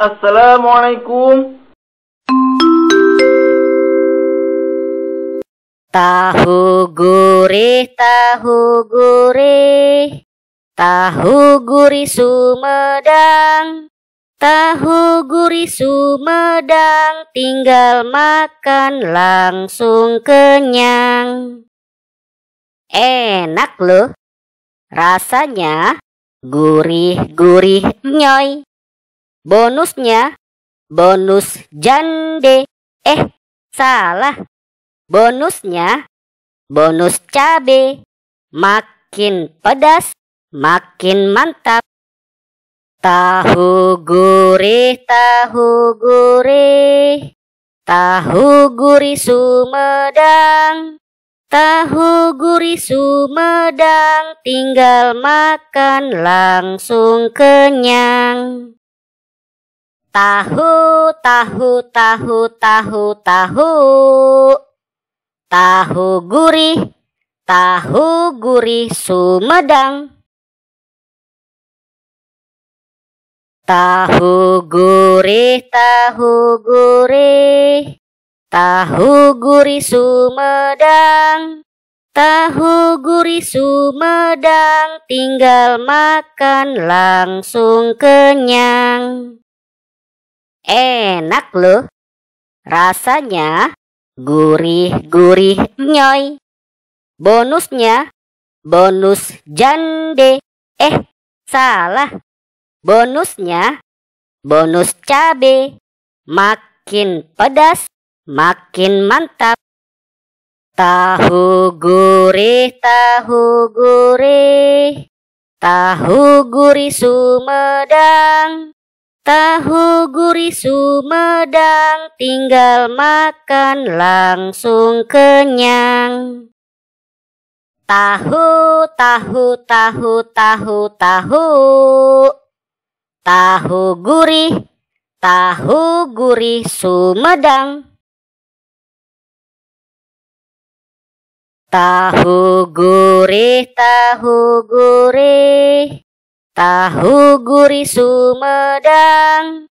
Assalamualaikum. Tahu gurih, tahu gurih, tahu gurih Sumedang, tahu gurih Sumedang, tinggal makan langsung kenyang. Enak loh, rasanya gurih-gurih nyoy. Bonusnya, bonus jande. Eh, salah. Bonusnya, bonus cabe. Makin pedas, makin mantap. Tahu gurih, tahu gurih. Tahu gurih Sumedang. Tahu gurih Sumedang tinggal makan langsung kenyang. Tahu, tahu, tahu, tahu, tahu. Tahu gurih, tahu gurih Sumedang. Tahu gurih, tahu gurih. Tahu gurih Sumedang. Tahu gurih Sumedang tinggal makan langsung kenyang. Enak loh. Rasanya gurih-gurih nyoy. Bonusnya bonus jande. Eh, salah. Bonusnya bonus cabe. Makin pedas, makin mantap. Tahu gurih, tahu gurih, tahu gurih Sumedang. Tahu gurih Sumedang tinggal makan langsung kenyang. Tahu, tahu, tahu, tahu, tahu. Tahu gurih, tahu gurih Sumedang. Tahu gurih, tahu gurih, Tahu gurih Sumedang,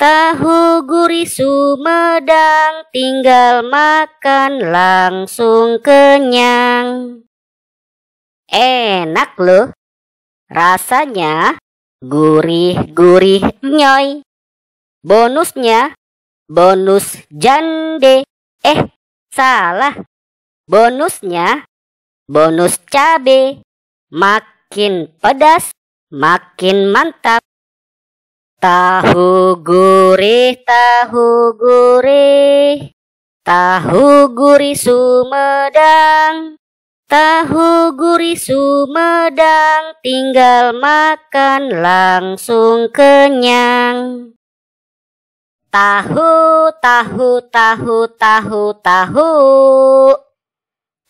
tahu gurih Sumedang, tinggal makan langsung kenyang. Enak loh, rasanya gurih-gurih nyoy. Bonusnya, bonus jande. Eh, salah. Bonusnya, bonus cabe. Makin pedas, makin mantap. Tahu gurih, tahu gurih, tahu gurih Sumedang. Tahu gurih Sumedang, tinggal makan langsung kenyang. Tahu, tahu, tahu, tahu, tahu.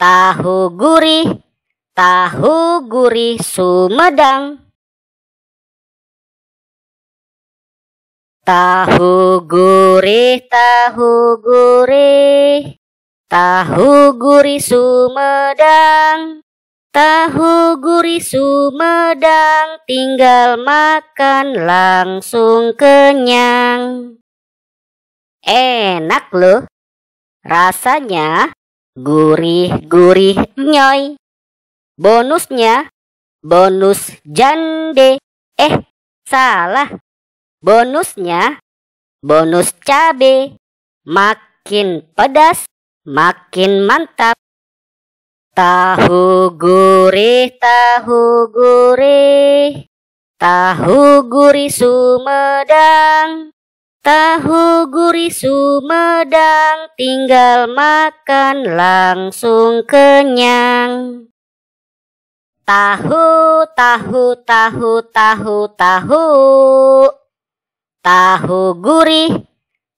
Tahu gurih, tahu gurih Sumedang. Tahu gurih, tahu gurih, tahu gurih Sumedang. Tahu gurih Sumedang, tinggal makan langsung kenyang. Enak loh, rasanya gurih-gurih nyoy. Bonusnya, bonus jande. Eh, salah Bonusnya, bonus cabe. Makin pedas, makin mantap. Tahu gurih, tahu gurih. Tahu gurih Sumedang. Tahu gurih Sumedang tinggal makan langsung kenyang. Tahu, tahu, tahu, tahu, tahu. Tahu gurih,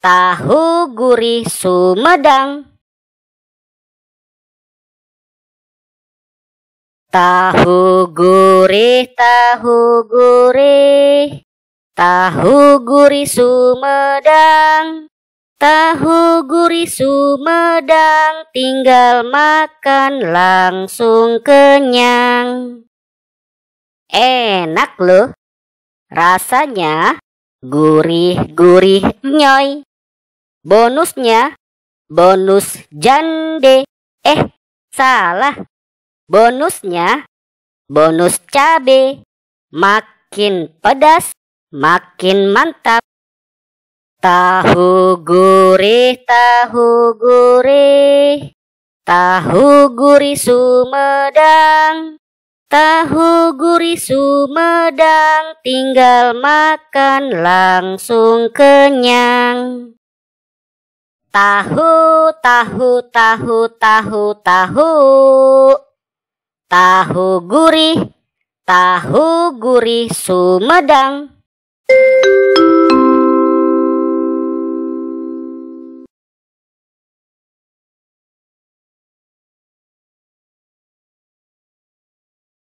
tahu gurih Sumedang. Tahu gurih, tahu gurih, tahu gurih Sumedang. Tahu gurih Sumedang, tinggal makan langsung kenyang. Enak loh, rasanya gurih-gurih nyoy. Bonusnya, bonus jande. Eh, salah. Bonusnya, bonus cabe. Makin pedas, makin mantap. Tahu gurih, tahu gurih, tahu gurih Sumedang. Tahu gurih Sumedang tinggal makan langsung kenyang. Tahu, tahu, tahu, tahu, tahu. Tahu gurih, tahu gurih Sumedang.